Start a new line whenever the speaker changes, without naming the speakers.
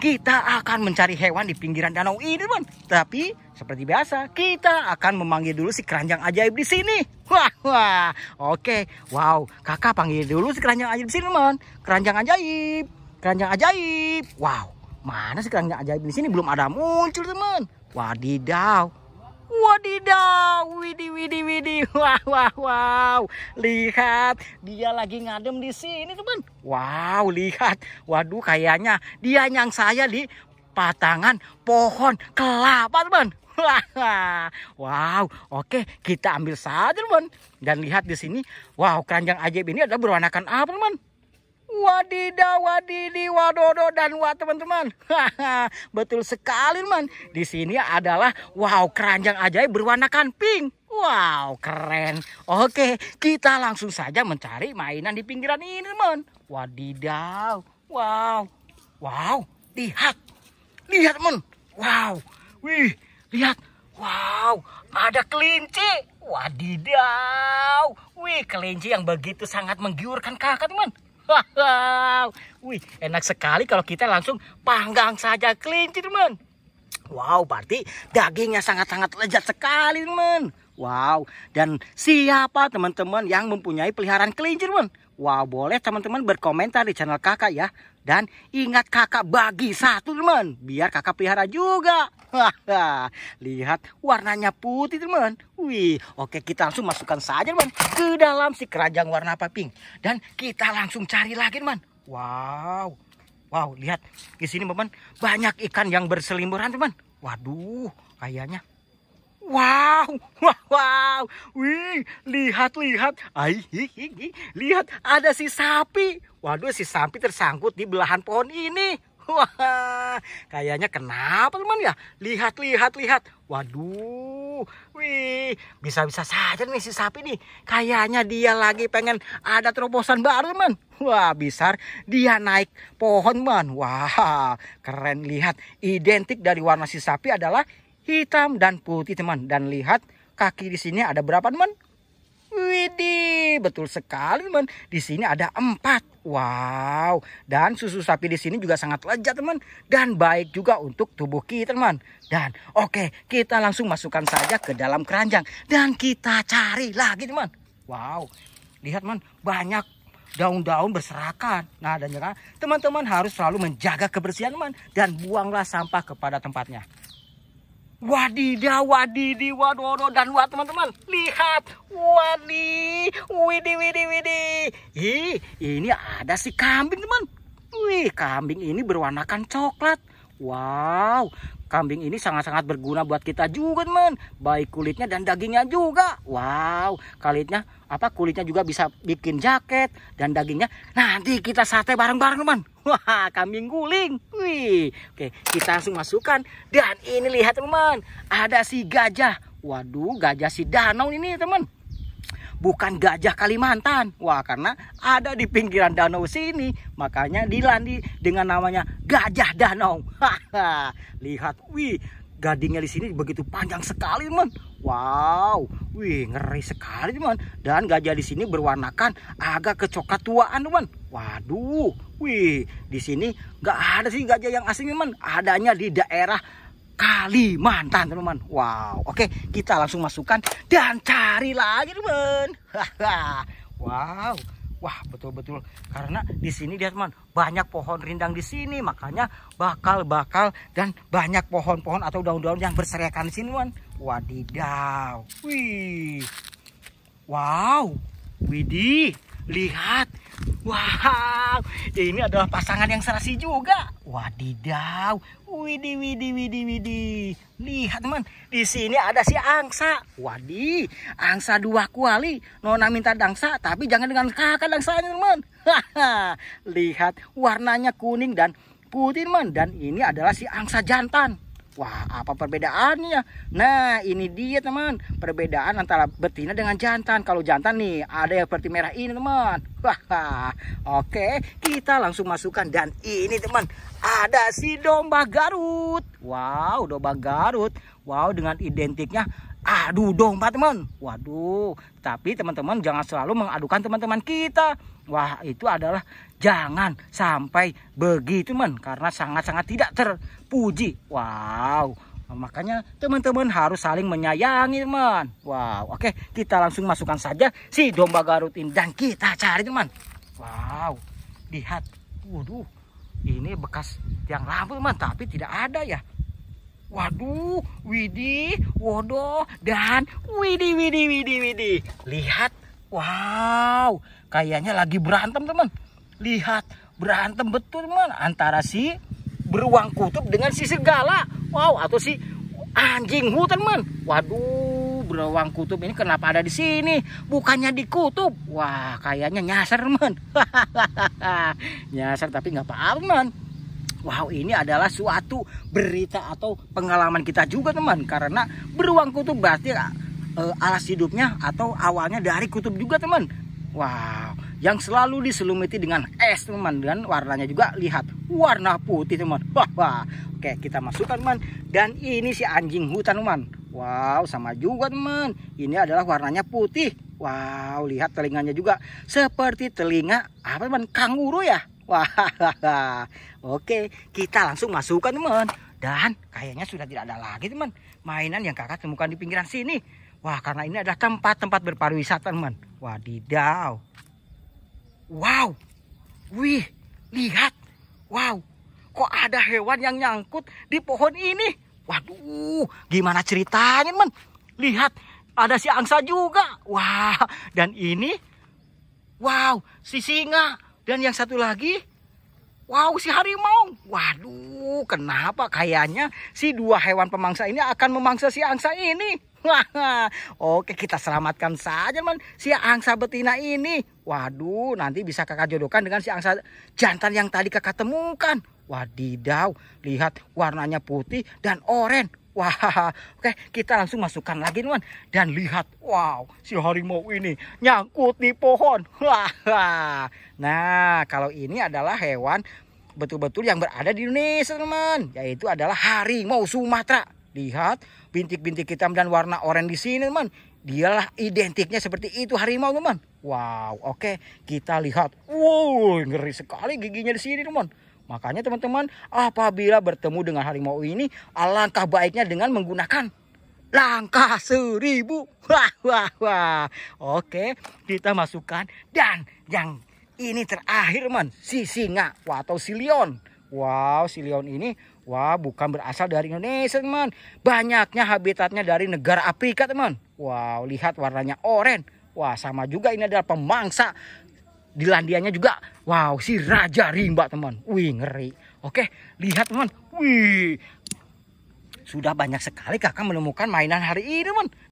kita akan mencari hewan di pinggiran danau ini, teman. Tapi seperti biasa, kita akan memanggil dulu si keranjang ajaib di sini. Wah, wah. Oke. Wow, Kakak panggil dulu si keranjang ajaib di sini, teman. Keranjang ajaib. Keranjang ajaib. Wow. Mana si keranjang ajaib di sini belum ada muncul, teman. Wadidaw. Wadidaw, widi widi widi, wow wow wow, lihat dia lagi ngadem di sini teman. Wow, lihat, waduh kayaknya dia nyang saya di patangan pohon kelapa teman. wow, oke kita ambil saja teman. Dan lihat di sini, wow keranjang ajaib ini ada berwarnakan apa teman? Wadidaw, wadidi, wadodo, dan wah teman-teman. Betul sekali man. Di sini adalah wow keranjang ajaib berwarnakan pink. Wow keren. Oke kita langsung saja mencari mainan di pinggiran ini man. Wadidaw. Wow. Wow. Lihat. Lihat man. Wow. Wih. Lihat. Wow. Ada kelinci. Wadidaw. Wih kelinci yang begitu sangat menggiurkan kakak teman. Wow, wih enak sekali kalau kita langsung panggang saja kelinci teman. Wow, berarti dagingnya sangat-sangat lezat sekali teman. Wow, dan siapa teman-teman yang mempunyai peliharaan kelinci teman? Wah boleh teman-teman berkomentar di channel kakak ya. Dan ingat kakak bagi satu teman. Biar kakak pelihara juga. Lihat warnanya putih teman. Wih oke kita langsung masukkan saja teman. Ke dalam si keranjang warna apa pink. Dan kita langsung cari lagi teman. Wow. Wow lihat di sini teman. Banyak ikan yang berselimuran teman. Waduh kayaknya Wow, wow, wow. Wih, lihat, lihat. Ay, hi, hi, hi. Lihat, ada si sapi. Waduh, si sapi tersangkut di belahan pohon ini. Wah, kayaknya kenapa teman ya? Lihat, lihat, lihat. Waduh, wih, bisa-bisa saja nih si sapi nih. Kayaknya dia lagi pengen ada terobosan baru teman. Wah, besar dia naik pohon teman. Wah, keren lihat. Identik dari warna si sapi adalah hitam dan putih teman. Dan lihat kaki di sini ada berapa teman? Widih, betul sekali teman. Di sini ada empat. Wow, dan susu sapi di sini juga sangat lezat teman. Dan baik juga untuk tubuh kita teman. Dan oke, okay, kita langsung masukkan saja ke dalam keranjang. Dan kita cari lagi teman. Wow, lihat teman, banyak daun-daun berserakan. Nah, dan kan? teman-teman harus selalu menjaga kebersihan teman dan buanglah sampah kepada tempatnya. Wadidaw, wadidi, wadodo, dan wah teman-teman. Lihat, wadi, widi, widi, widi. Ih, ini ada si kambing teman. Wih, kambing ini berwarnakan coklat. Wow, Kambing ini sangat-sangat berguna buat kita juga, teman. Baik kulitnya dan dagingnya juga. Wow, kulitnya apa kulitnya juga bisa bikin jaket dan dagingnya nanti kita sate bareng-bareng, teman. Wah, kambing guling. Wih. Oke, kita langsung masukkan. Dan ini lihat, teman. Ada si gajah. Waduh, gajah si danau ini, teman bukan gajah Kalimantan. Wah, karena ada di pinggiran danau sini, makanya dilandi dengan namanya gajah danau. Lihat, wih, gadingnya di sini begitu panjang sekali, teman. Wow, wih ngeri sekali, teman. Dan gajah di sini berwarnakan agak kecoklat tuaan, teman. Waduh, wih, di sini nggak ada sih gajah yang asing, teman. Adanya di daerah Kalimantan teman-teman Wow oke kita langsung masukkan dan cari lagi teman Wow Wah betul-betul karena di sini dia teman banyak pohon rindang di sini makanya bakal-bakal dan banyak pohon-pohon atau daun-daun yang berserakan di sini teman. Wadidaw. Wih. Wow. Widih, lihat Wow, ini adalah pasangan yang serasi juga. Wadidaw, widi widi widi widi. Lihat teman, di sini ada si angsa. Wadi, angsa dua kuali. Nona minta dangsa, tapi jangan dengan kakak dangsanya teman. Lihat, warnanya kuning dan putih teman. Dan ini adalah si angsa jantan. Wah, apa perbedaannya? Nah, ini dia teman, perbedaan antara betina dengan jantan. Kalau jantan nih, ada yang seperti merah ini teman. Wah, oke, kita langsung masukkan dan ini teman, ada si domba Garut. Wow, domba Garut wow dengan identiknya adu domba teman waduh tapi teman-teman jangan selalu mengadukan teman-teman kita wah itu adalah jangan sampai begitu teman karena sangat-sangat tidak terpuji wow makanya teman-teman harus saling menyayangi teman wow oke kita langsung masukkan saja si domba garut ini dan kita cari teman wow lihat waduh ini bekas yang lampu teman tapi tidak ada ya Waduh, Widi, Wodo, dan Widi, Widi, Widi, Widi. Lihat, wow, kayaknya lagi berantem teman. Lihat, berantem betul teman antara si beruang kutub dengan si Segala, Wow, atau si anjing hutan teman. Waduh, beruang kutub ini kenapa ada di sini? Bukannya di kutub? Wah, kayaknya nyasar teman. nyasar tapi nggak apa-apa teman. Wow ini adalah suatu berita atau pengalaman kita juga teman Karena beruang kutub berarti uh, alas hidupnya atau awalnya dari kutub juga teman Wow yang selalu diselumiti dengan es teman dan warnanya juga lihat warna putih teman wah, wah. oke kita masukkan teman dan ini si anjing hutan teman wow sama juga teman ini adalah warnanya putih wow lihat telinganya juga seperti telinga apa teman kanguru ya Wah, oke, kita langsung masukkan teman. Dan kayaknya sudah tidak ada lagi teman. Mainan yang kakak temukan di pinggiran sini. Wah, karena ini adalah tempat-tempat berpariwisata teman. Wadidaw. Wow. Wih, lihat. Wow, kok ada hewan yang nyangkut di pohon ini? Waduh, gimana ceritanya teman? Lihat, ada si angsa juga. Wah, dan ini, wow, si singa. Dan yang satu lagi, wow si harimau. Waduh, kenapa kayaknya si dua hewan pemangsa ini akan memangsa si angsa ini? Oke, kita selamatkan saja man si angsa betina ini. Waduh, nanti bisa kakak jodohkan dengan si angsa jantan yang tadi kakak temukan. Wadidaw, lihat warnanya putih dan oranye. Wah, oke kita langsung masukkan lagi teman dan lihat, wow si harimau ini nyangkut di pohon. Wah, nah kalau ini adalah hewan betul-betul yang berada di Indonesia teman, yaitu adalah harimau Sumatera. Lihat bintik-bintik hitam dan warna oranye di sini teman. Dialah identiknya seperti itu harimau teman. Wow, oke kita lihat. Wow, ngeri sekali giginya di sini teman. Makanya teman-teman, apabila bertemu dengan harimau ini, alangkah baiknya dengan menggunakan langkah seribu. Wah, wah, wah. Oke, kita masukkan. Dan yang ini terakhir, man. Si singa atau si leon Wow, si leon ini wah bukan berasal dari Indonesia, teman. Banyaknya habitatnya dari negara Afrika, teman. Wow, lihat warnanya oranye. Wah, sama juga ini adalah pemangsa di landiannya juga wow si raja rimba teman wih ngeri oke lihat teman wih sudah banyak sekali kakak menemukan mainan hari ini teman